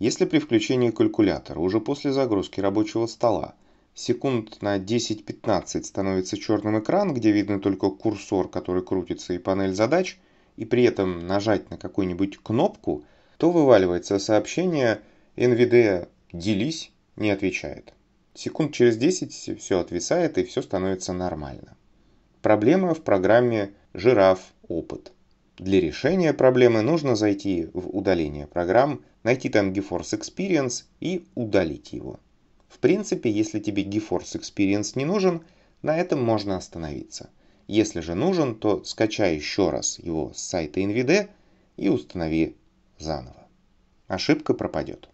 Если при включении калькулятора уже после загрузки рабочего стола секунд на 10-15 становится черным экран, где видно только курсор, который крутится и панель задач, и при этом нажать на какую-нибудь кнопку, то вываливается сообщение NVDA «делись» не отвечает. Секунд через 10 все отвисает и все становится нормально. Проблема в программе «Жираф. Опыт». Для решения проблемы нужно зайти в удаление программ, найти там GeForce Experience и удалить его. В принципе, если тебе GeForce Experience не нужен, на этом можно остановиться. Если же нужен, то скачай еще раз его с сайта NVD и установи заново. Ошибка пропадет.